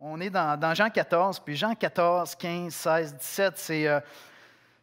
On est dans, Jean 14, puis Jean 14, 15, 16, 17,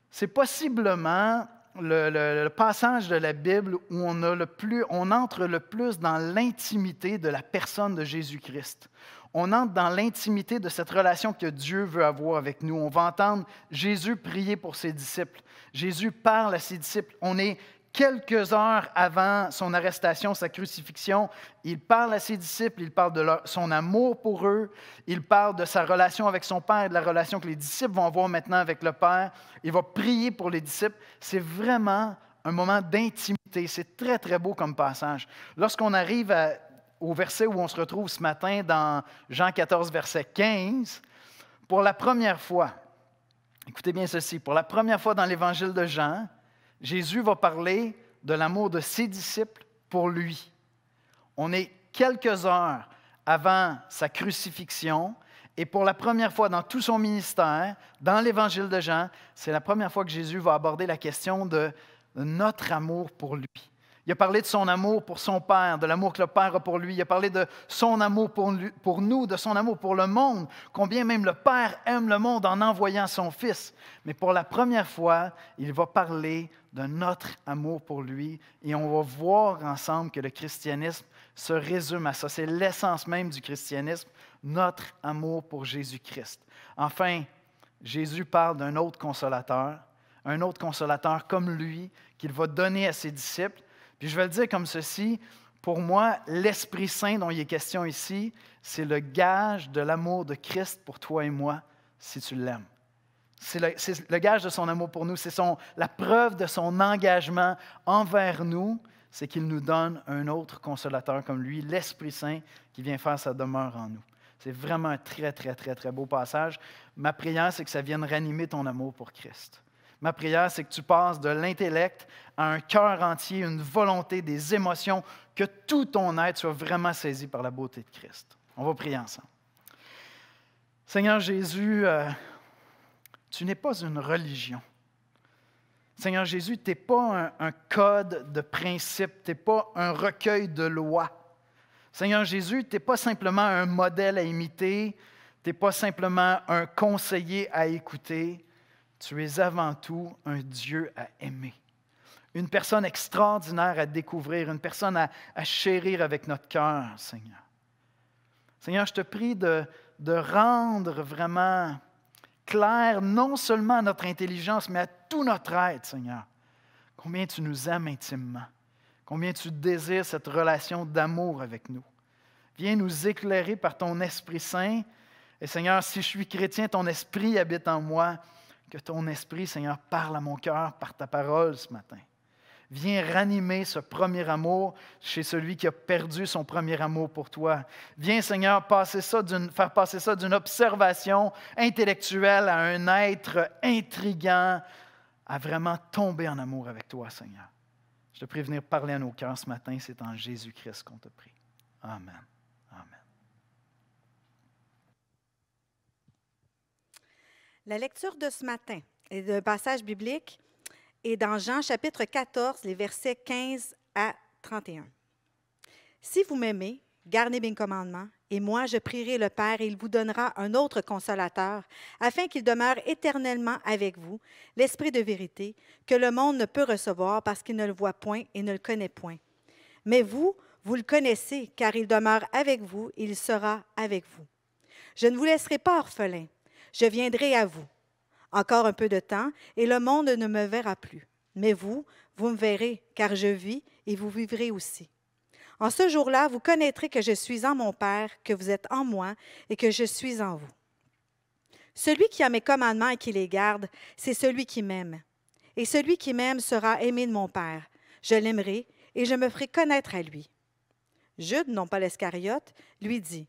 c'est possiblement le, passage de la Bible où on, a le plus, on entre le plus dans l'intimité de la personne de Jésus-Christ. On entre dans l'intimité de cette relation que Dieu veut avoir avec nous. On va entendre Jésus prier pour ses disciples. Jésus parle à ses disciples. On est quelques heures avant son arrestation, sa crucifixion, il parle à ses disciples, il parle de son amour pour eux, il parle de sa relation avec son Père de la relation que les disciples vont avoir maintenant avec le Père. Il va prier pour les disciples. C'est vraiment un moment d'intimité. C'est très, très beau comme passage. Lorsqu'on arrive au verset où on se retrouve ce matin dans Jean 14, verset 15, pour la première fois, écoutez bien ceci, pour la première fois dans l'évangile de Jean, Jésus va parler de l'amour de ses disciples pour lui. On est quelques heures avant sa crucifixion et pour la première fois dans tout son ministère, dans l'évangile de Jean, c'est la première fois que Jésus va aborder la question de notre amour pour lui. Il a parlé de son amour pour son Père, de l'amour que le Père a pour lui. Il a parlé de son amour pour, nous, de son amour pour le monde, combien même le Père aime le monde en envoyant son Fils. Mais pour la première fois, il va parler de notre amour pour lui et on va voir ensemble que le christianisme se résume à ça. C'est l'essence même du christianisme, notre amour pour Jésus-Christ. Enfin, Jésus parle d'un autre consolateur, un autre consolateur comme lui qu'il va donner à ses disciples puis je vais le dire comme ceci, pour moi, l'Esprit Saint dont il est question ici, c'est le gage de l'amour de Christ pour toi et moi, si tu l'aimes. C'est le, gage de son amour pour nous, c'est la preuve de son engagement envers nous, c'est qu'il nous donne un autre consolateur comme lui, l'Esprit Saint, qui vient faire sa demeure en nous. C'est vraiment un très, très, très, très beau passage. Ma prière, c'est que ça vienne ranimer ton amour pour Christ. Ma prière, c'est que tu passes de l'intellect à un cœur entier, une volonté, des émotions, que tout ton être soit vraiment saisi par la beauté de Christ. On va prier ensemble. Seigneur Jésus, euh, tu n'es pas une religion. Seigneur Jésus, tu n'es pas un, code de principe, tu n'es pas un recueil de lois. Seigneur Jésus, tu n'es pas simplement un modèle à imiter, tu n'es pas simplement un conseiller à écouter. Tu es avant tout un Dieu à aimer, une personne extraordinaire à découvrir, une personne à, chérir avec notre cœur, Seigneur. Seigneur, je te prie de, de rendre vraiment clair non seulement à notre intelligence, mais à tout notre être, Seigneur. Combien tu nous aimes intimement. Combien tu désires cette relation d'amour avec nous. Viens nous éclairer par ton Esprit Saint. Et Seigneur, si je suis chrétien, ton Esprit habite en moi. Que ton esprit, Seigneur, parle à mon cœur par ta parole ce matin. Viens ranimer ce premier amour chez celui qui a perdu son premier amour pour toi. Viens, Seigneur, passer ça faire passer ça d'une observation intellectuelle à un être intrigant, à vraiment tomber en amour avec toi, Seigneur. Je te prie de venir parler à nos cœurs ce matin, c'est en Jésus-Christ qu'on te prie. Amen. La lecture de ce matin et de passage biblique est dans Jean chapitre 14, les versets 15 à 31. Si vous m'aimez, gardez mes commandements, et moi je prierai le Père, et il vous donnera un autre consolateur, afin qu'il demeure éternellement avec vous, l'Esprit de vérité, que le monde ne peut recevoir parce qu'il ne le voit point et ne le connaît point. Mais vous, vous le connaissez, car il demeure avec vous, et il sera avec vous. Je ne vous laisserai pas orphelin. Je viendrai à vous. Encore un peu de temps, et le monde ne me verra plus. Mais vous, vous me verrez, car je vis, et vous vivrez aussi. En ce jour-là, vous connaîtrez que je suis en mon Père, que vous êtes en moi, et que je suis en vous. Celui qui a mes commandements et qui les garde, c'est celui qui m'aime. Et celui qui m'aime sera aimé de mon Père. Je l'aimerai, et je me ferai connaître à lui. Jude, non pas l'Escariote, lui dit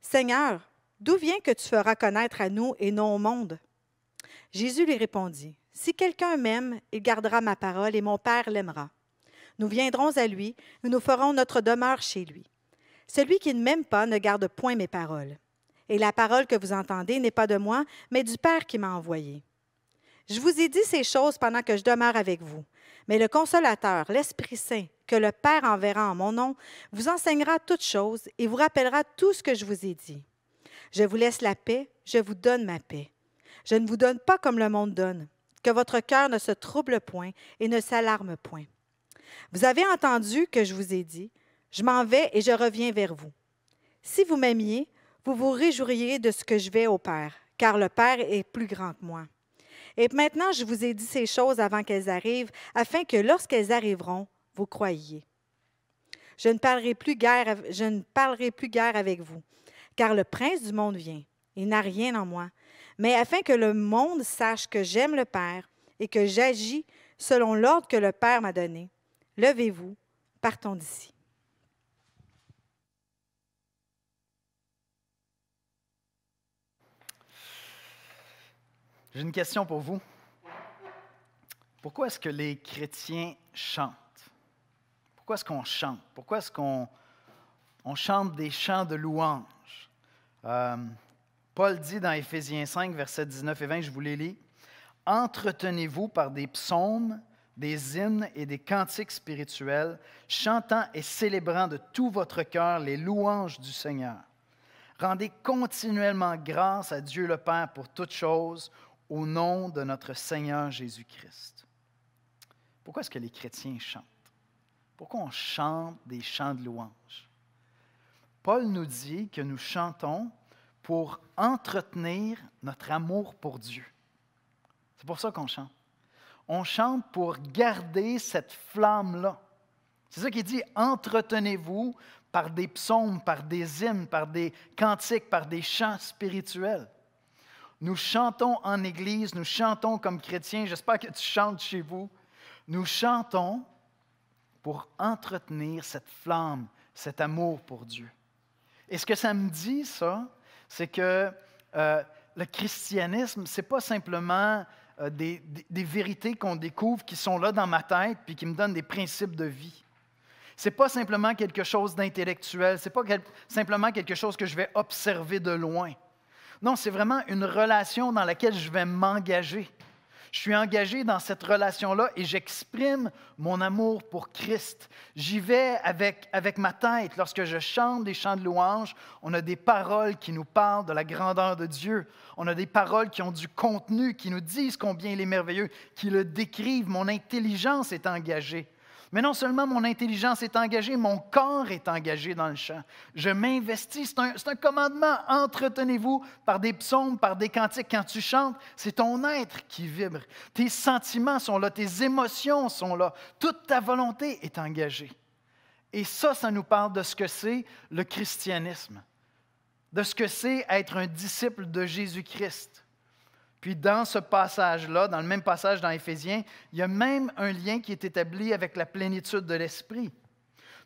Seigneur, D'où vient que tu feras connaître à nous et non au monde? Jésus lui répondit, Si quelqu'un m'aime, il gardera ma parole et mon Père l'aimera. Nous viendrons à lui et nous ferons notre demeure chez lui. Celui qui ne m'aime pas ne garde point mes paroles. Et la parole que vous entendez n'est pas de moi, mais du Père qui m'a envoyé. Je vous ai dit ces choses pendant que je demeure avec vous. Mais le consolateur, l'Esprit Saint, que le Père enverra en mon nom, vous enseignera toutes choses et vous rappellera tout ce que je vous ai dit. Je vous laisse la paix, je vous donne ma paix. Je ne vous donne pas comme le monde donne. Que votre cœur ne se trouble point et ne s'alarme point. Vous avez entendu que je vous ai dit, je m'en vais et je reviens vers vous. Si vous m'aimiez, vous vous réjouiriez de ce que je vais au Père, car le Père est plus grand que moi. Et maintenant, je vous ai dit ces choses avant qu'elles arrivent, afin que lorsqu'elles arriveront, vous croyiez. Je ne parlerai plus guère, je ne parlerai plus guère avec vous, car le prince du monde vient. Il n'a rien en moi. Mais afin que le monde sache que j'aime le Père et que j'agis selon l'ordre que le Père m'a donné, levez-vous, partons d'ici. J'ai une question pour vous. Pourquoi est-ce que les chrétiens chantent? Pourquoi est-ce qu'on chante? Pourquoi est-ce qu'on on chante des chants de louange? Euh, Paul dit dans Éphésiens 5, versets 19 et 20, je vous les lis, Entretenez-vous par des psaumes, des hymnes et des cantiques spirituels, chantant et célébrant de tout votre cœur les louanges du Seigneur. Rendez continuellement grâce à Dieu le Père pour toutes choses, au nom de notre Seigneur Jésus-Christ. Pourquoi est-ce que les chrétiens chantent? Pourquoi on chante des chants de louanges? Paul nous dit que nous chantons pour entretenir notre amour pour Dieu. C'est pour ça qu'on chante. On chante pour garder cette flamme-là. C'est ça qu'il dit, entretenez-vous par des psaumes, par des hymnes, par des cantiques, par des chants spirituels. Nous chantons en Église, nous chantons comme chrétiens, j'espère que tu chantes chez vous. Nous chantons pour entretenir cette flamme, cet amour pour Dieu. Et ce que ça me dit, ça, c'est que euh, le christianisme, ce n'est pas simplement euh, des, vérités qu'on découvre qui sont là dans ma tête puis qui me donnent des principes de vie. Ce n'est pas simplement quelque chose d'intellectuel, ce n'est pas simplement quelque chose que je vais observer de loin. Non, c'est vraiment une relation dans laquelle je vais m'engager. Je suis engagé dans cette relation-là et j'exprime mon amour pour Christ. J'y vais avec, avec ma tête. Lorsque je chante des chants de louange, on a des paroles qui nous parlent de la grandeur de Dieu. On a des paroles qui ont du contenu, qui nous disent combien il est merveilleux, qui le décrivent. Mon intelligence est engagée. Mais non seulement mon intelligence est engagée, mon corps est engagé dans le chant. Je m'investis. C'est un, un, commandement. Entretenez-vous par des psaumes, par des cantiques. Quand tu chantes, c'est ton être qui vibre. Tes sentiments sont là, tes émotions sont là. Toute ta volonté est engagée. Et ça, ça nous parle de ce que c'est le christianisme, de ce que c'est être un disciple de Jésus-Christ. Puis dans ce passage-là, dans le même passage dans Éphésiens, il y a même un lien qui est établi avec la plénitude de l'Esprit.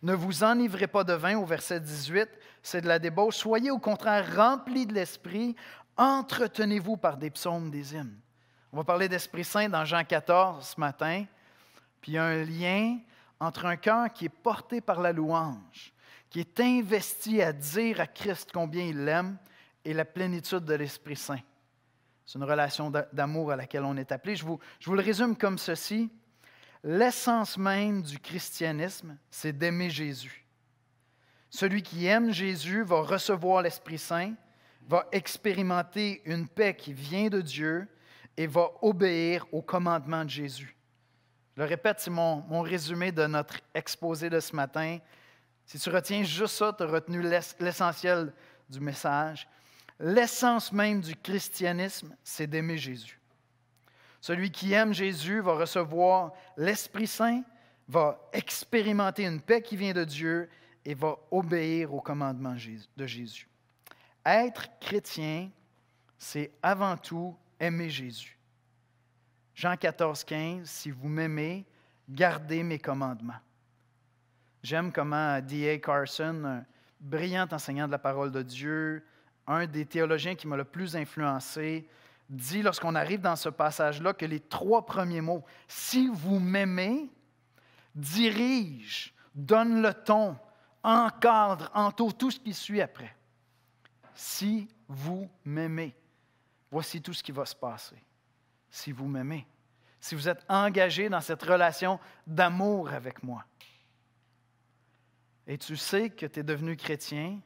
Ne vous enivrez pas de vin au verset 18, c'est de la débauche. Soyez au contraire remplis de l'Esprit, entretenez-vous par des psaumes, des hymnes. On va parler d'Esprit Saint dans Jean 14 ce matin. Puis il y a un lien entre un cœur qui est porté par la louange, qui est investi à dire à Christ combien il l'aime, et la plénitude de l'Esprit Saint. C'est une relation d'amour à laquelle on est appelé. Je vous, le résume comme ceci. L'essence même du christianisme, c'est d'aimer Jésus. Celui qui aime Jésus va recevoir l'Esprit Saint, va expérimenter une paix qui vient de Dieu et va obéir aux commandements de Jésus. Je le répète, c'est mon, mon résumé de notre exposé de ce matin. Si tu retiens juste ça, tu as retenu l'essentiel du message. L'essence même du christianisme, c'est d'aimer Jésus. Celui qui aime Jésus va recevoir l'Esprit Saint, va expérimenter une paix qui vient de Dieu et va obéir aux commandements de Jésus. Être chrétien, c'est avant tout aimer Jésus. Jean 14, 15, si vous m'aimez, gardez mes commandements. J'aime comment D.A. Carson, un brillant enseignant de la parole de Dieu, un des théologiens qui m'a le plus influencé, dit lorsqu'on arrive dans ce passage-là que les trois premiers mots, si vous m'aimez, dirige, donne le ton, encadre, entoure tout ce qui suit après. Si vous m'aimez, voici tout ce qui va se passer. Si vous m'aimez, si vous êtes engagé dans cette relation d'amour avec moi, et tu sais que tu es devenu chrétien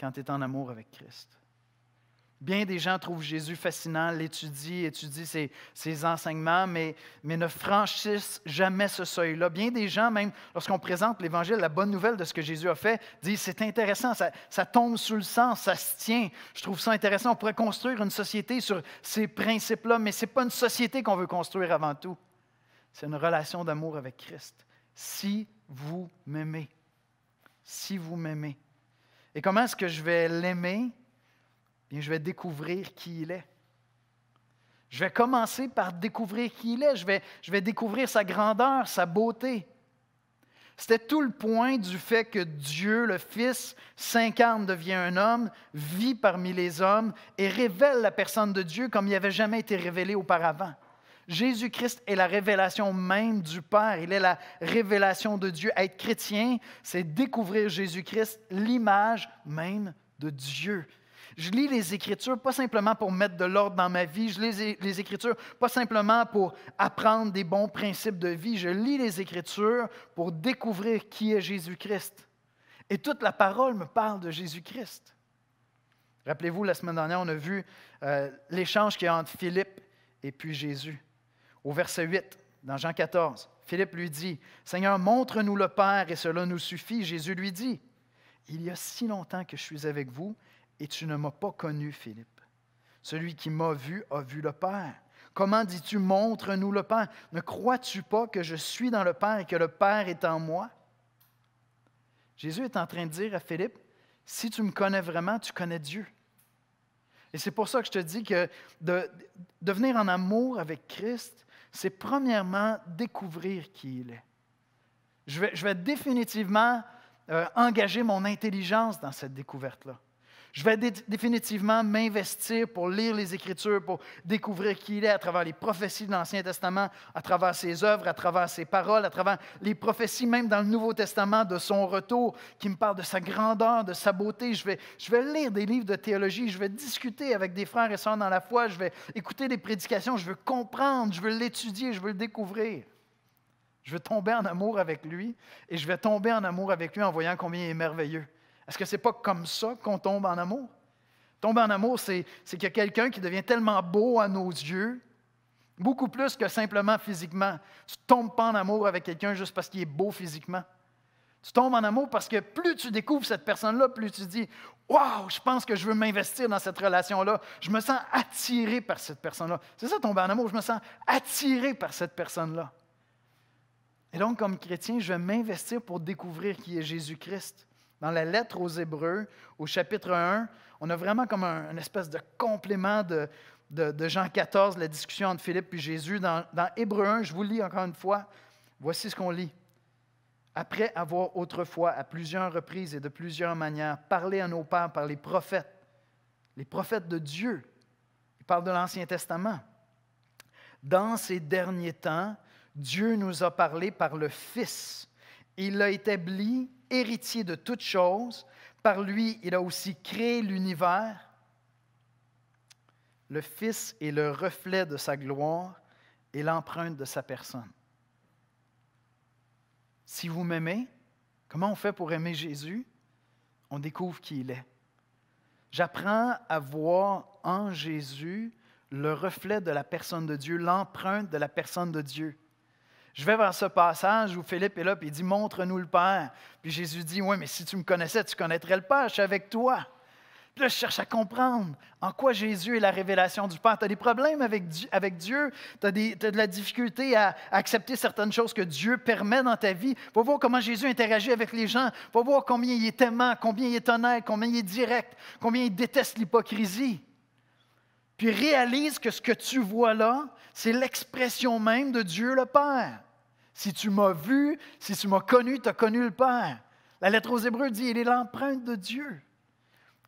quand tu es en amour avec Christ. Bien des gens trouvent Jésus fascinant, l'étudient, étudient ses, enseignements, mais, ne franchissent jamais ce seuil-là. Bien des gens, même lorsqu'on présente l'Évangile, la bonne nouvelle de ce que Jésus a fait, disent c'est intéressant, ça, tombe sous le sang, ça se tient. Je trouve ça intéressant. On pourrait construire une société sur ces principes-là, mais ce n'est pas une société qu'on veut construire avant tout. C'est une relation d'amour avec Christ. Si vous m'aimez, si vous m'aimez, et comment est-ce que je vais l'aimer? je vais découvrir qui il est. Je vais commencer par découvrir qui il est. Je vais, je vais découvrir sa grandeur, sa beauté. C'était tout le point du fait que Dieu, le Fils, s'incarne, devient un homme, vit parmi les hommes et révèle la personne de Dieu comme il n'avait jamais été révélé auparavant. Jésus-Christ est la révélation même du Père. Il est la révélation de Dieu. Être chrétien, c'est découvrir Jésus-Christ, l'image même de Dieu. Je lis les Écritures pas simplement pour mettre de l'ordre dans ma vie, je lis les Écritures pas simplement pour apprendre des bons principes de vie, je lis les Écritures pour découvrir qui est Jésus-Christ. Et toute la parole me parle de Jésus-Christ. Rappelez-vous, la semaine dernière, on a vu euh, l'échange qu'il y a entre Philippe et puis Jésus au verset 8, dans Jean 14, Philippe lui dit, Seigneur, montre-nous le Père et cela nous suffit. Jésus lui dit, Il y a si longtemps que je suis avec vous et tu ne m'as pas connu, Philippe. Celui qui m'a vu a vu le Père. Comment dis-tu, montre-nous le Père Ne crois-tu pas que je suis dans le Père et que le Père est en moi Jésus est en train de dire à Philippe, si tu me connais vraiment, tu connais Dieu. Et c'est pour ça que je te dis que de, devenir en amour avec Christ, c'est premièrement découvrir qui il est. Je vais, définitivement euh, engager mon intelligence dans cette découverte-là. Je vais définitivement m'investir pour lire les Écritures, pour découvrir qui il est à travers les prophéties de l'Ancien Testament, à travers ses œuvres, à travers ses paroles, à travers les prophéties même dans le Nouveau Testament de son retour qui me parle de sa grandeur, de sa beauté. Je vais, je vais lire des livres de théologie, je vais discuter avec des frères et sœurs dans la foi, je vais écouter des prédications, je veux comprendre, je veux l'étudier, je veux le découvrir. Je vais tomber en amour avec lui et je vais tomber en amour avec lui en voyant combien il est merveilleux est-ce que ce n'est pas comme ça qu'on tombe en amour? Tomber en amour, c'est qu'il y a quelqu'un qui devient tellement beau à nos yeux, beaucoup plus que simplement physiquement. Tu ne tombes pas en amour avec quelqu'un juste parce qu'il est beau physiquement. Tu tombes en amour parce que plus tu découvres cette personne-là, plus tu dis Waouh, je pense que je veux m'investir dans cette relation-là. Je me sens attiré par cette personne-là. C'est ça, tomber en amour. Je me sens attiré par cette personne-là. Et donc, comme chrétien, je vais m'investir pour découvrir qui est Jésus-Christ. Dans la lettre aux Hébreux, au chapitre 1, on a vraiment comme un, espèce de complément de, Jean 14, la discussion entre Philippe et Jésus. Dans, dans Hébreu 1, je vous lis encore une fois, voici ce qu'on lit. Après avoir autrefois, à plusieurs reprises et de plusieurs manières, parlé à nos pères par les prophètes, les prophètes de Dieu, il parle de l'Ancien Testament. Dans ces derniers temps, Dieu nous a parlé par le Fils il l'a établi héritier de toutes choses. Par lui, il a aussi créé l'univers. Le Fils est le reflet de sa gloire et l'empreinte de sa personne. Si vous m'aimez, comment on fait pour aimer Jésus? On découvre qui il est. J'apprends à voir en Jésus le reflet de la personne de Dieu, l'empreinte de la personne de Dieu. Je vais vers ce passage où Philippe est là, et il dit Montre-nous le Père. Puis Jésus dit Oui, mais si tu me connaissais, tu connaîtrais le Père, je suis avec toi. Puis là, je cherche à comprendre en quoi Jésus est la révélation du Père. Tu as des problèmes avec, Dieu, avec Dieu, tu as, de la difficulté à accepter certaines choses que Dieu permet dans ta vie. Va voir comment Jésus interagit avec les gens. Va voir combien il est aimant, combien il est honnête, combien il est direct, combien il déteste l'hypocrisie. Puis réalise que ce que tu vois là, c'est l'expression même de Dieu le Père. Si tu m'as vu, si tu m'as connu, tu as connu le Père. La lettre aux Hébreux dit, il est l'empreinte de Dieu.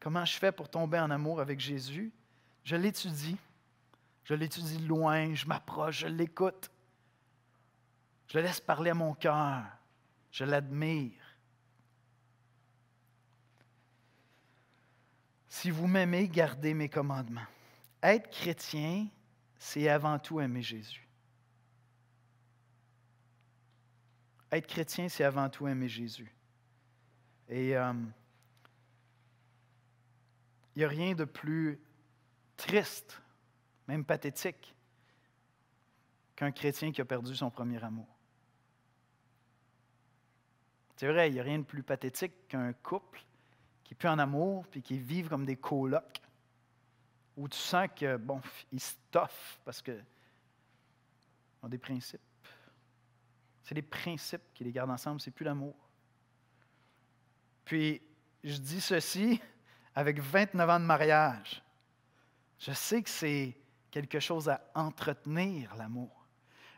Comment je fais pour tomber en amour avec Jésus? Je l'étudie. Je l'étudie loin, je m'approche, je l'écoute. Je laisse parler à mon cœur. Je l'admire. Si vous m'aimez, gardez mes commandements. Être chrétien, c'est avant tout aimer Jésus. Être chrétien, c'est avant tout aimer Jésus. Et il euh, n'y a rien de plus triste, même pathétique, qu'un chrétien qui a perdu son premier amour. C'est vrai, il n'y a rien de plus pathétique qu'un couple qui plus en amour puis qui vivent comme des colocs où tu sens que, bon, se parce qu'ils ont des principes. C'est les principes qui les gardent ensemble, c'est plus l'amour. Puis, je dis ceci avec 29 ans de mariage. Je sais que c'est quelque chose à entretenir, l'amour.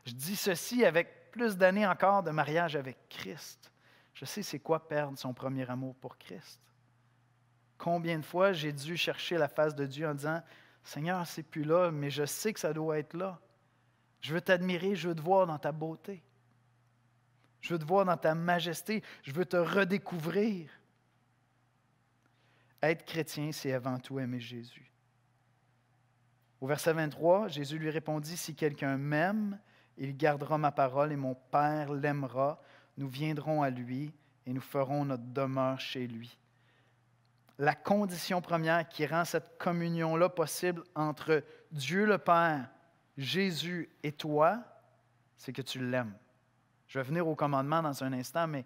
Je dis ceci avec plus d'années encore de mariage avec Christ. Je sais c'est quoi perdre son premier amour pour Christ. Combien de fois j'ai dû chercher la face de Dieu en disant Seigneur, c'est plus là, mais je sais que ça doit être là. Je veux t'admirer, je veux te voir dans ta beauté. Je veux te voir dans ta majesté. Je veux te redécouvrir. Être chrétien, c'est avant tout aimer Jésus. Au verset 23, Jésus lui répondit, Si quelqu'un m'aime, il gardera ma parole et mon Père l'aimera. Nous viendrons à lui et nous ferons notre demeure chez lui. La condition première qui rend cette communion-là possible entre Dieu le Père, Jésus et toi, c'est que tu l'aimes. Je vais venir au commandement dans un instant, mais,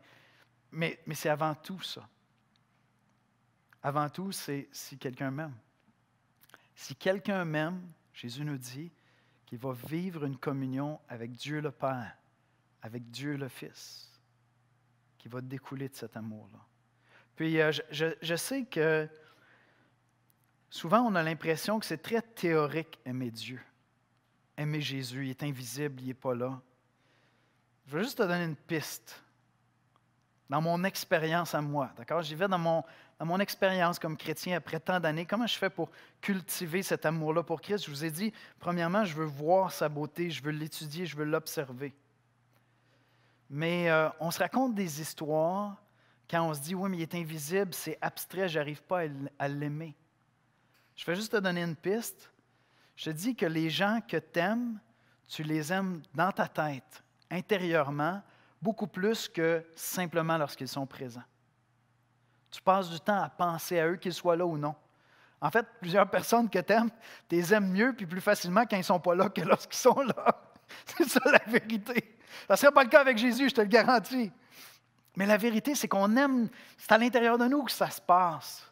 mais, mais c'est avant tout ça. Avant tout, c'est si quelqu'un m'aime. Si quelqu'un m'aime, Jésus nous dit qu'il va vivre une communion avec Dieu le Père, avec Dieu le Fils, qui va découler de cet amour-là. Puis euh, je, je, sais que souvent on a l'impression que c'est très théorique aimer Dieu, aimer Jésus, il est invisible, il n'est pas là. Je veux juste te donner une piste dans mon expérience à moi. D'accord? J'y vais dans mon, dans mon expérience comme chrétien après tant d'années. Comment je fais pour cultiver cet amour-là pour Christ? Je vous ai dit, premièrement, je veux voir sa beauté, je veux l'étudier, je veux l'observer. Mais euh, on se raconte des histoires quand on se dit, oui, mais il est invisible, c'est abstrait, je n'arrive pas à l'aimer. Je vais juste te donner une piste. Je te dis que les gens que tu aimes, tu les aimes dans ta tête, intérieurement beaucoup plus que simplement lorsqu'ils sont présents. Tu passes du temps à penser à eux, qu'ils soient là ou non. En fait, plusieurs personnes que tu aimes, tu les aimes mieux puis plus facilement quand ils ne sont pas là que lorsqu'ils sont là. c'est ça la vérité. Ça ne serait pas le cas avec Jésus, je te le garantis. Mais la vérité, c'est qu'on aime, c'est à l'intérieur de nous que ça se passe.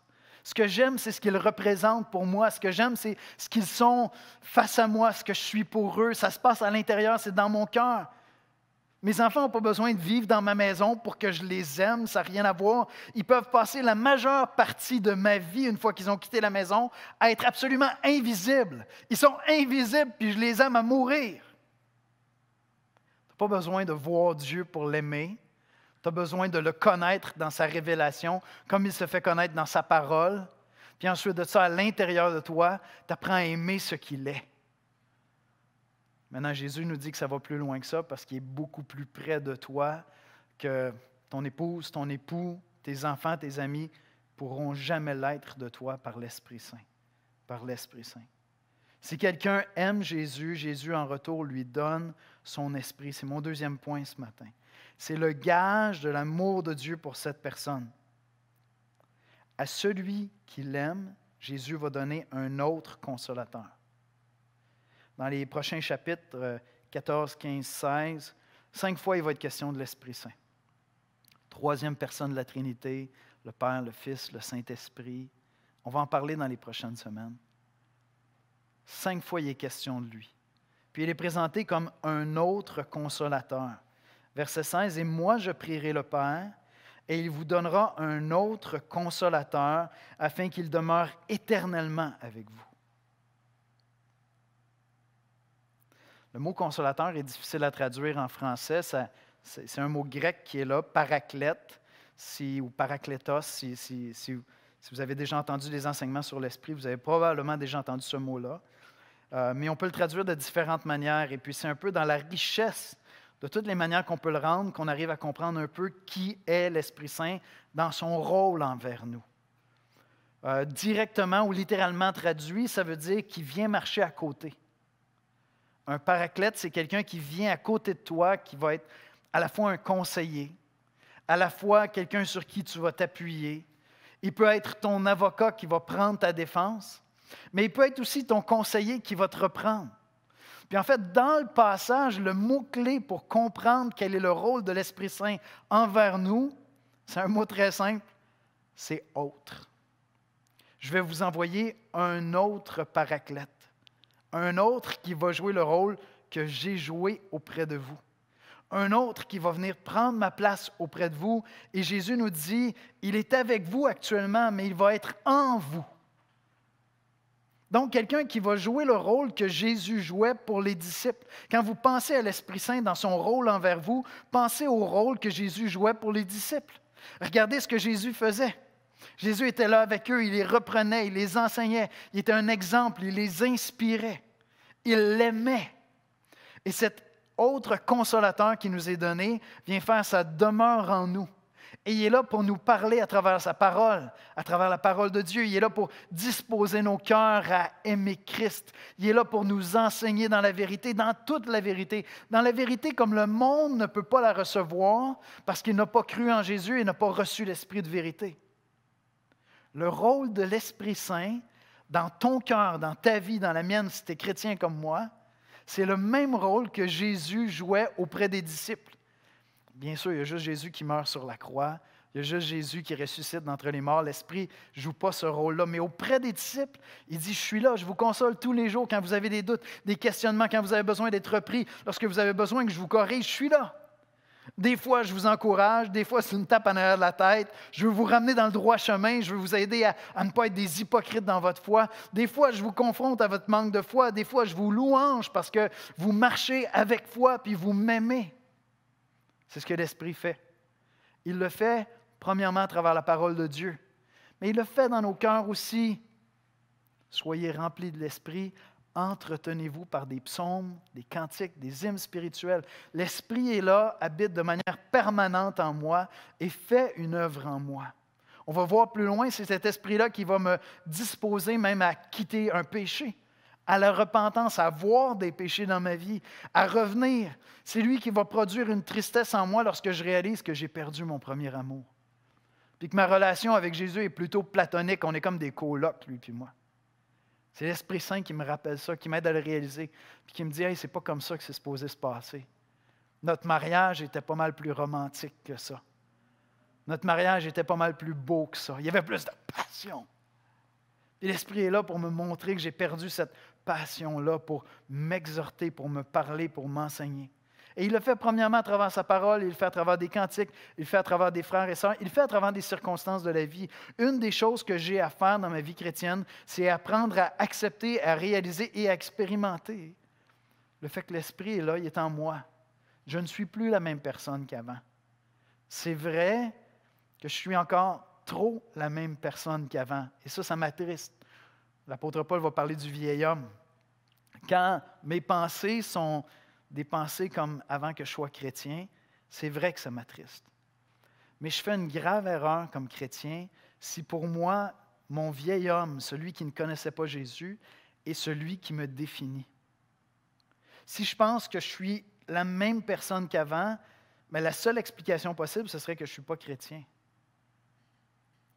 Ce que j'aime, c'est ce qu'ils représentent pour moi. Ce que j'aime, c'est ce qu'ils sont face à moi, ce que je suis pour eux. Ça se passe à l'intérieur, c'est dans mon cœur. Mes enfants n'ont pas besoin de vivre dans ma maison pour que je les aime, ça n'a rien à voir. Ils peuvent passer la majeure partie de ma vie, une fois qu'ils ont quitté la maison, à être absolument invisibles. Ils sont invisibles, puis je les aime à mourir. Tu n'as pas besoin de voir Dieu pour l'aimer. Tu as besoin de le connaître dans sa révélation, comme il se fait connaître dans sa parole. Puis ensuite de ça, à l'intérieur de toi, tu apprends à aimer ce qu'il est. Maintenant, Jésus nous dit que ça va plus loin que ça parce qu'il est beaucoup plus près de toi que ton épouse, ton époux, tes enfants, tes amis pourront jamais l'être de toi par l'Esprit Saint. Par l'Esprit Saint. Si quelqu'un aime Jésus, Jésus en retour lui donne son esprit. C'est mon deuxième point ce matin. C'est le gage de l'amour de Dieu pour cette personne. À celui qui l'aime, Jésus va donner un autre consolateur dans les prochains chapitres 14, 15, 16, cinq fois il va être question de l'Esprit Saint. Troisième personne de la Trinité, le Père, le Fils, le Saint-Esprit. On va en parler dans les prochaines semaines. Cinq fois il est question de lui. Puis il est présenté comme un autre consolateur. Verset 16, Et moi je prierai le Père, et il vous donnera un autre consolateur, afin qu'il demeure éternellement avec vous Le mot consolateur est difficile à traduire en français. c'est, un mot grec qui est là, paraclète ou paraclétos. Si, vous avez déjà entendu des enseignements sur l'esprit, vous avez probablement déjà entendu ce mot-là. Euh, mais on peut le traduire de différentes manières. Et puis c'est un peu dans la richesse de toutes les manières qu'on peut le rendre qu'on arrive à comprendre un peu qui est l'Esprit Saint dans son rôle envers nous. Euh, directement ou littéralement traduit, ça veut dire qui vient marcher à côté. Un paraclète, c'est quelqu'un qui vient à côté de toi, qui va être à la fois un conseiller, à la fois quelqu'un sur qui tu vas t'appuyer. Il peut être ton avocat qui va prendre ta défense, mais il peut être aussi ton conseiller qui va te reprendre. Puis en fait, dans le passage, le mot-clé pour comprendre quel est le rôle de l'Esprit Saint envers nous, c'est un mot très simple, c'est autre. Je vais vous envoyer un autre paraclète. Un autre qui va jouer le rôle que j'ai joué auprès de vous. Un autre qui va venir prendre ma place auprès de vous. Et Jésus nous dit, il est avec vous actuellement, mais il va être en vous. Donc, quelqu'un qui va jouer le rôle que Jésus jouait pour les disciples. Quand vous pensez à l'Esprit Saint dans son rôle envers vous, pensez au rôle que Jésus jouait pour les disciples. Regardez ce que Jésus faisait. Jésus était là avec eux, il les reprenait, il les enseignait, il était un exemple, il les inspirait, il l'aimait. Et cet autre consolateur qui nous est donné vient faire sa demeure en nous. Et il est là pour nous parler à travers sa parole, à travers la parole de Dieu. Il est là pour disposer nos cœurs à aimer Christ. Il est là pour nous enseigner dans la vérité, dans toute la vérité. Dans la vérité comme le monde ne peut pas la recevoir parce qu'il n'a pas cru en Jésus et n'a pas reçu l'Esprit de vérité. Le rôle de l'Esprit Saint dans ton cœur, dans ta vie, dans la mienne, si tu es chrétien comme moi, c'est le même rôle que Jésus jouait auprès des disciples. Bien sûr, il y a juste Jésus qui meurt sur la croix, il y a juste Jésus qui ressuscite d'entre les morts. L'Esprit ne joue pas ce rôle-là. Mais auprès des disciples, il dit, je suis là, je vous console tous les jours quand vous avez des doutes, des questionnements, quand vous avez besoin d'être repris, lorsque vous avez besoin que je vous corrige, je suis là. Des fois, je vous encourage, des fois, c'est une tape en arrière de la tête. Je veux vous ramener dans le droit chemin, je veux vous aider à, ne pas être des hypocrites dans votre foi. Des fois, je vous confronte à votre manque de foi, des fois, je vous louange parce que vous marchez avec foi puis vous m'aimez. C'est ce que l'Esprit fait. Il le fait, premièrement, à travers la parole de Dieu, mais il le fait dans nos cœurs aussi. Soyez remplis de l'Esprit Entretenez-vous par des psaumes, des cantiques, des hymnes spirituels. L'Esprit est là, habite de manière permanente en moi et fait une œuvre en moi. On va voir plus loin, c'est cet esprit-là qui va me disposer même à quitter un péché, à la repentance, à voir des péchés dans ma vie, à revenir. C'est lui qui va produire une tristesse en moi lorsque je réalise que j'ai perdu mon premier amour. Puis que ma relation avec Jésus est plutôt platonique, on est comme des colocs, lui puis moi. C'est l'Esprit Saint qui me rappelle ça, qui m'aide à le réaliser, puis qui me dit Hey, c'est pas comme ça que c'est supposé se passer. Notre mariage était pas mal plus romantique que ça. Notre mariage était pas mal plus beau que ça. Il y avait plus de passion. Et l'Esprit est là pour me montrer que j'ai perdu cette passion-là, pour m'exhorter, pour me parler, pour m'enseigner. Et il le fait premièrement à travers sa parole, il le fait à travers des cantiques, il le fait à travers des frères et sœurs, il le fait à travers des circonstances de la vie. Une des choses que j'ai à faire dans ma vie chrétienne, c'est apprendre à accepter, à réaliser et à expérimenter le fait que l'Esprit est là, il est en moi. Je ne suis plus la même personne qu'avant. C'est vrai que je suis encore trop la même personne qu'avant. Et ça, ça m'attriste. L'apôtre Paul va parler du vieil homme. Quand mes pensées sont des pensées comme avant que je sois chrétien, c'est vrai que ça m'attriste. Mais je fais une grave erreur comme chrétien si pour moi, mon vieil homme, celui qui ne connaissait pas Jésus, est celui qui me définit. Si je pense que je suis la même personne qu'avant, mais la seule explication possible, ce serait que je ne suis pas chrétien.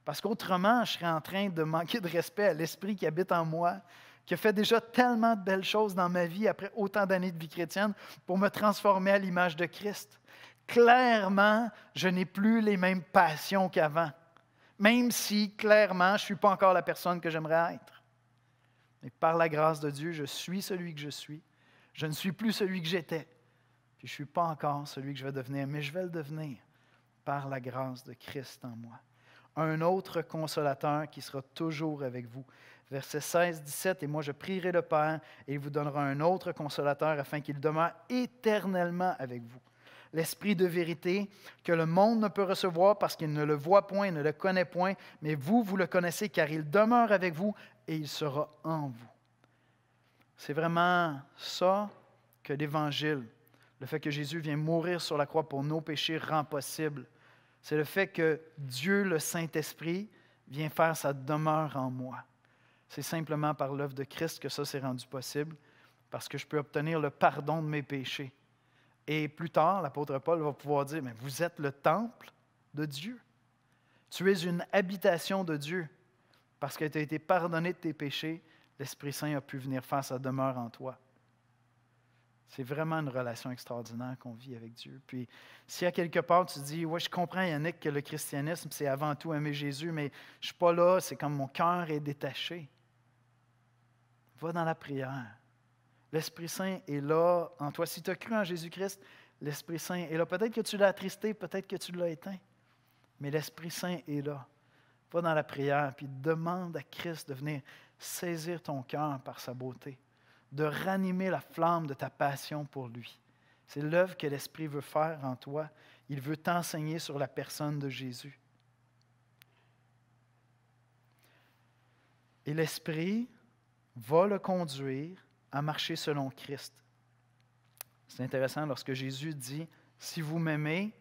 Parce qu'autrement, je serais en train de manquer de respect à l'esprit qui habite en moi, qui a fait déjà tellement de belles choses dans ma vie après autant d'années de vie chrétienne pour me transformer à l'image de Christ. Clairement, je n'ai plus les mêmes passions qu'avant, même si clairement, je ne suis pas encore la personne que j'aimerais être. Mais par la grâce de Dieu, je suis celui que je suis. Je ne suis plus celui que j'étais. je ne suis pas encore celui que je vais devenir, mais je vais le devenir par la grâce de Christ en moi. Un autre consolateur qui sera toujours avec vous, Verset 16, 17, et moi je prierai le Père, et il vous donnera un autre consolateur afin qu'il demeure éternellement avec vous. L'Esprit de vérité que le monde ne peut recevoir parce qu'il ne le voit point, ne le connaît point, mais vous, vous le connaissez car il demeure avec vous et il sera en vous. C'est vraiment ça que l'Évangile, le fait que Jésus vient mourir sur la croix pour nos péchés, rend possible. C'est le fait que Dieu, le Saint-Esprit, vient faire sa demeure en moi. C'est simplement par l'œuvre de Christ que ça s'est rendu possible, parce que je peux obtenir le pardon de mes péchés. Et plus tard, l'apôtre Paul va pouvoir dire, mais vous êtes le temple de Dieu. Tu es une habitation de Dieu. Parce que tu as été pardonné de tes péchés, l'Esprit Saint a pu venir faire sa demeure en toi. C'est vraiment une relation extraordinaire qu'on vit avec Dieu. Puis, si à quelque part tu dis, ouais, je comprends Yannick que le christianisme, c'est avant tout aimer Jésus, mais je ne suis pas là, c'est comme mon cœur est détaché. Va dans la prière. L'Esprit Saint est là en toi. Si tu as cru en Jésus-Christ, l'Esprit Saint est là. Peut-être que tu l'as attristé, peut-être que tu l'as éteint, mais l'Esprit Saint est là. Va dans la prière, puis demande à Christ de venir saisir ton cœur par sa beauté, de ranimer la flamme de ta passion pour lui. C'est l'œuvre que l'Esprit veut faire en toi. Il veut t'enseigner sur la personne de Jésus. Et l'Esprit va le conduire à marcher selon Christ. C'est intéressant lorsque Jésus dit, si vous m'aimez,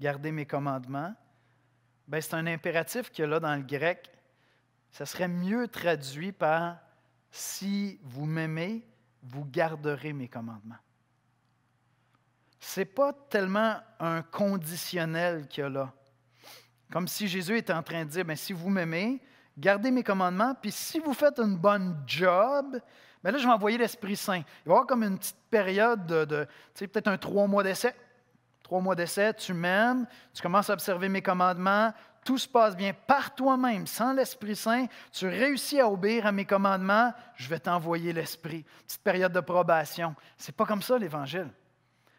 gardez mes commandements. Ben, c'est un impératif que là dans le grec, ça serait mieux traduit par si vous m'aimez, vous garderez mes commandements. Ce n'est pas tellement un conditionnel qu'il y a là. Comme si Jésus était en train de dire, Mais ben, si vous m'aimez, gardez mes commandements, puis si vous faites une bonne job, bien là, je vais envoyer l'Esprit Saint. Il va y avoir comme une petite période de, tu sais, peut-être un trois mois d'essai. Trois mois d'essai, tu m'aimes, tu commences à observer mes commandements, tout se passe bien par toi-même, sans l'Esprit Saint, tu réussis à obéir à mes commandements, je vais t'envoyer l'Esprit. Petite période de probation. C'est pas comme ça l'Évangile.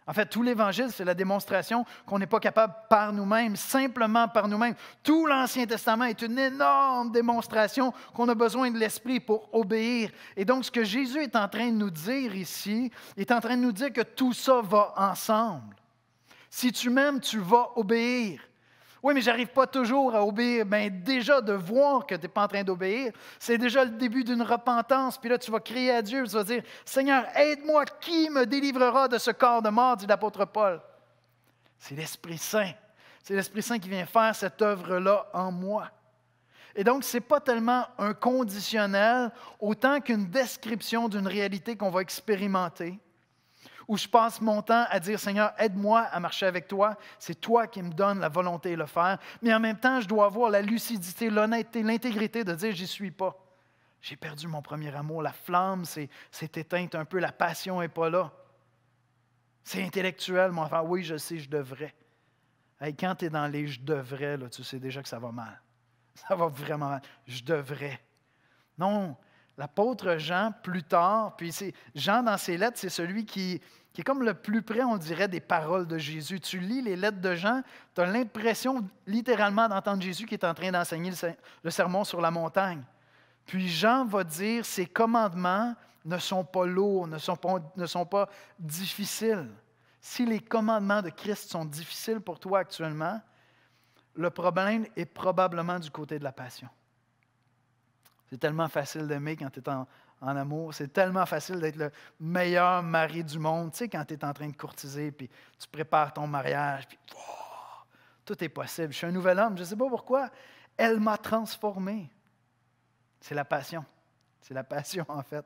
En fait, tout l'Évangile, c'est la démonstration qu'on n'est pas capable par nous-mêmes, simplement par nous-mêmes. Tout l'Ancien Testament est une énorme démonstration qu'on a besoin de l'Esprit pour obéir. Et donc, ce que Jésus est en train de nous dire ici, est en train de nous dire que tout ça va ensemble. Si tu m'aimes, tu vas obéir. Oui, mais j'arrive pas toujours à obéir. Mais ben, déjà de voir que tu n'es pas en train d'obéir, c'est déjà le début d'une repentance. Puis là, tu vas crier à Dieu, tu vas dire Seigneur, aide-moi, qui me délivrera de ce corps de mort, dit l'apôtre Paul. C'est l'Esprit Saint. C'est l'Esprit Saint qui vient faire cette œuvre-là en moi. Et donc, ce n'est pas tellement un conditionnel, autant qu'une description d'une réalité qu'on va expérimenter où je passe mon temps à dire, Seigneur, aide-moi à marcher avec toi. C'est toi qui me donnes la volonté de le faire. Mais en même temps, je dois avoir la lucidité, l'honnêteté, l'intégrité de dire, j'y suis pas. J'ai perdu mon premier amour. La flamme s'est éteinte un peu. La passion n'est pas là. C'est intellectuel, mon enfant. Oui, je sais, je devrais. quand tu es dans les je devrais, là, tu sais déjà que ça va mal. Ça va vraiment mal. Je devrais. Non, L'apôtre Jean, plus tard, puis Jean dans ses lettres, c'est celui qui, est comme le plus près, on dirait, des paroles de Jésus. Tu lis les lettres de Jean, tu as l'impression littéralement d'entendre Jésus qui est en train d'enseigner le, sermon sur la montagne. Puis Jean va dire, ses commandements ne sont pas lourds, ne sont pas difficiles. Si les commandements de Christ sont difficiles pour toi actuellement, le problème est probablement du côté de la passion. C'est tellement facile d'aimer quand tu es en, amour. C'est tellement facile d'être le meilleur mari du monde. Tu sais, quand tu es en train de courtiser, puis tu prépares ton mariage, puis tout est possible. Je suis un nouvel homme, je ne sais pas pourquoi. Elle m'a transformé. C'est la passion. C'est la passion, en fait.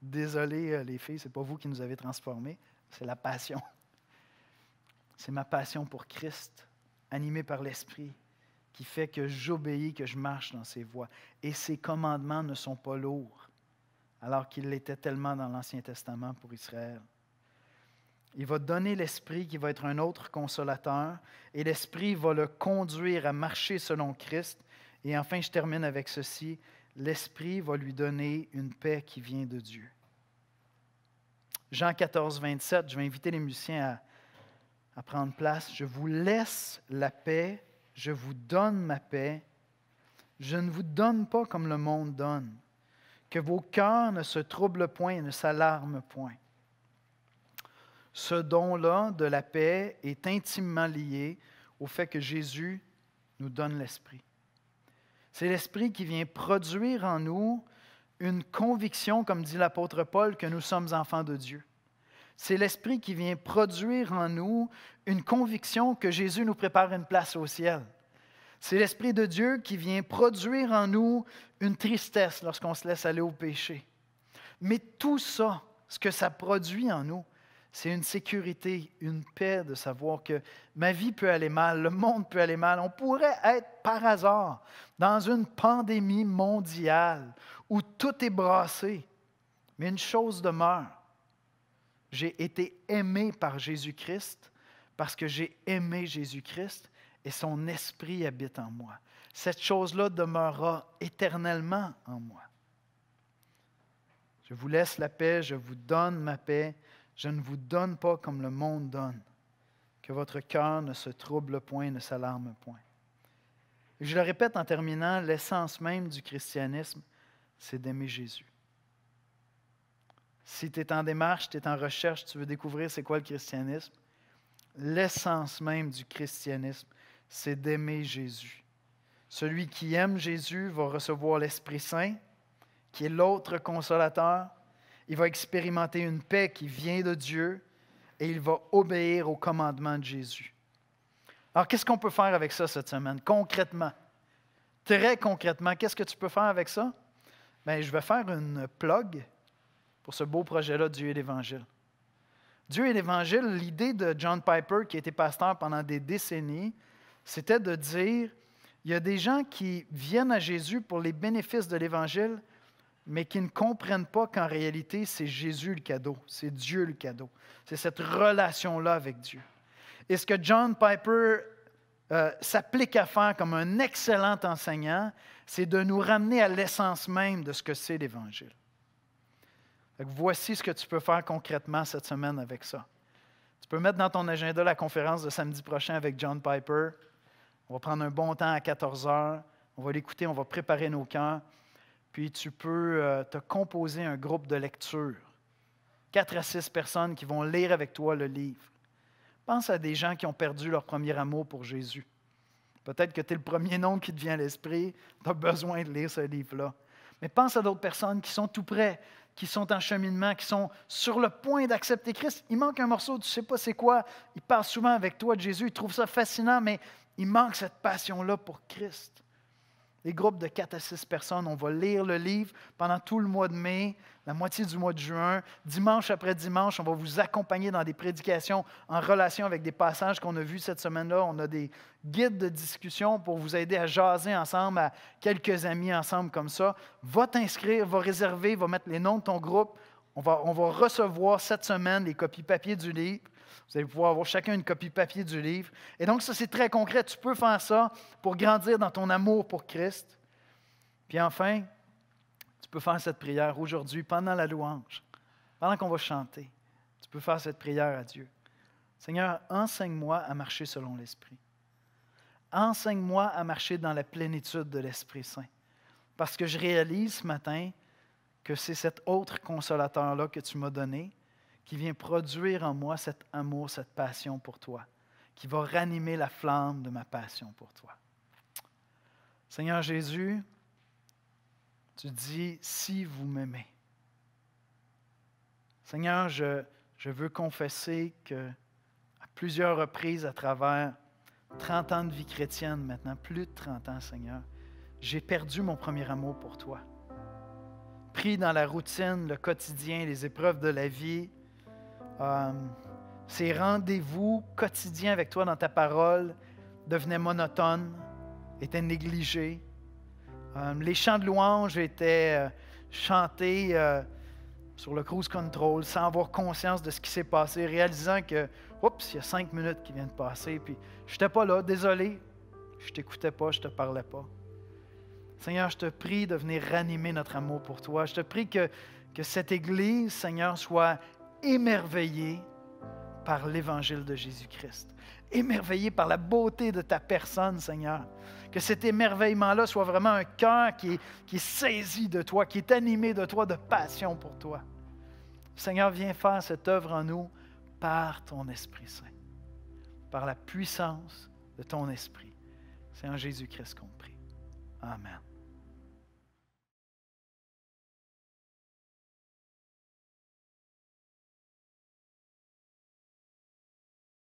Désolé, euh, les filles, ce n'est pas vous qui nous avez transformés. C'est la passion. C'est ma passion pour Christ, animée par l'Esprit, qui fait que j'obéis, que je marche dans ses voies. Et ses commandements ne sont pas lourds, alors qu'il l'était tellement dans l'Ancien Testament pour Israël. Il va donner l'Esprit qui va être un autre consolateur, et l'Esprit va le conduire à marcher selon Christ. Et enfin, je termine avec ceci, l'Esprit va lui donner une paix qui vient de Dieu. Jean 14, 27, je vais inviter les musiciens à, à prendre place. Je vous laisse la paix je vous donne ma paix. Je ne vous donne pas comme le monde donne. Que vos cœurs ne se troublent point et ne s'alarment point. Ce don-là de la paix est intimement lié au fait que Jésus nous donne l'Esprit. C'est l'Esprit qui vient produire en nous une conviction, comme dit l'apôtre Paul, que nous sommes enfants de Dieu. C'est l'Esprit qui vient produire en nous une conviction que Jésus nous prépare une place au ciel. C'est l'Esprit de Dieu qui vient produire en nous une tristesse lorsqu'on se laisse aller au péché. Mais tout ça, ce que ça produit en nous, c'est une sécurité, une paix de savoir que ma vie peut aller mal, le monde peut aller mal. On pourrait être par hasard dans une pandémie mondiale où tout est brassé. Mais une chose demeure, j'ai été aimé par Jésus-Christ parce que j'ai aimé Jésus-Christ et son esprit habite en moi. Cette chose-là demeurera éternellement en moi. Je vous laisse la paix, je vous donne ma paix, je ne vous donne pas comme le monde donne. Que votre cœur ne se trouble point, ne s'alarme point. je le répète en terminant, l'essence même du christianisme, c'est d'aimer Jésus. Si tu es en démarche, tu es en recherche, tu veux découvrir c'est quoi le christianisme, l'essence même du christianisme, c'est d'aimer Jésus. Celui qui aime Jésus va recevoir l'Esprit Saint, qui est l'autre consolateur. Il va expérimenter une paix qui vient de Dieu et il va obéir au commandement de Jésus. Alors, qu'est-ce qu'on peut faire avec ça cette semaine, concrètement? Très concrètement, qu'est-ce que tu peux faire avec ça? Ben, je vais faire une plug pour ce beau projet-là, Dieu et l'Évangile. Dieu et l'Évangile, l'idée de John Piper, qui était pasteur pendant des décennies, c'était de dire, il y a des gens qui viennent à Jésus pour les bénéfices de l'Évangile, mais qui ne comprennent pas qu'en réalité, c'est Jésus le cadeau, c'est Dieu le cadeau, c'est cette relation-là avec Dieu. Et ce que John Piper euh, s'applique à faire comme un excellent enseignant, c'est de nous ramener à l'essence même de ce que c'est l'Évangile. Voici ce que tu peux faire concrètement cette semaine avec ça. Tu peux mettre dans ton agenda la conférence de samedi prochain avec John Piper. On va prendre un bon temps à 14 heures. On va l'écouter, on va préparer nos cœurs. Puis tu peux euh, te composer un groupe de lecture. Quatre à six personnes qui vont lire avec toi le livre. Pense à des gens qui ont perdu leur premier amour pour Jésus. Peut-être que tu es le premier nom qui te vient à l'esprit. Tu as besoin de lire ce livre-là. Mais pense à d'autres personnes qui sont tout près qui sont en cheminement, qui sont sur le point d'accepter Christ. Il manque un morceau, tu ne sais pas c'est quoi. Il parle souvent avec toi de Jésus, il trouve ça fascinant, mais il manque cette passion-là pour Christ. Les groupes de 4 à 6 personnes. On va lire le livre pendant tout le mois de mai, la moitié du mois de juin. Dimanche après dimanche, on va vous accompagner dans des prédications en relation avec des passages qu'on a vus cette semaine-là. On a des guides de discussion pour vous aider à jaser ensemble, à quelques amis ensemble comme ça. Va t'inscrire, va réserver, va mettre les noms de ton groupe. On va, on va recevoir cette semaine les copies papier du livre. Vous allez pouvoir avoir chacun une copie papier du livre. Et donc, ça, c'est très concret. Tu peux faire ça pour grandir dans ton amour pour Christ. Puis enfin, tu peux faire cette prière aujourd'hui pendant la louange, pendant qu'on va chanter. Tu peux faire cette prière à Dieu. Seigneur, enseigne-moi à marcher selon l'Esprit. Enseigne-moi à marcher dans la plénitude de l'Esprit Saint. Parce que je réalise ce matin que c'est cet autre consolateur-là que tu m'as donné qui vient produire en moi cet amour, cette passion pour toi, qui va ranimer la flamme de ma passion pour toi. Seigneur Jésus, tu dis, si vous m'aimez. Seigneur, je, je veux confesser que à plusieurs reprises à travers 30 ans de vie chrétienne maintenant, plus de 30 ans, Seigneur, j'ai perdu mon premier amour pour toi. Pris dans la routine, le quotidien, les épreuves de la vie, euh, ces rendez-vous quotidiens avec toi dans ta parole devenaient monotones, étaient négligés. Euh, les chants de louange étaient euh, chantés sur le cruise control sans avoir conscience de ce qui s'est passé, réalisant que, oups, il y a cinq minutes qui viennent de passer, puis je n'étais pas là, désolé, je t'écoutais pas, je te parlais pas. Seigneur, je te prie de venir ranimer notre amour pour toi. Je te prie que, que cette Église, Seigneur, soit émerveillé par l'évangile de Jésus-Christ, émerveillé par la beauté de ta personne, Seigneur. Que cet émerveillement-là soit vraiment un cœur qui est, saisi de toi, qui est animé de toi, de passion pour toi. Seigneur, viens faire cette œuvre en nous par ton Esprit Saint, par la puissance de ton Esprit. C'est en Jésus-Christ qu'on prie. Amen.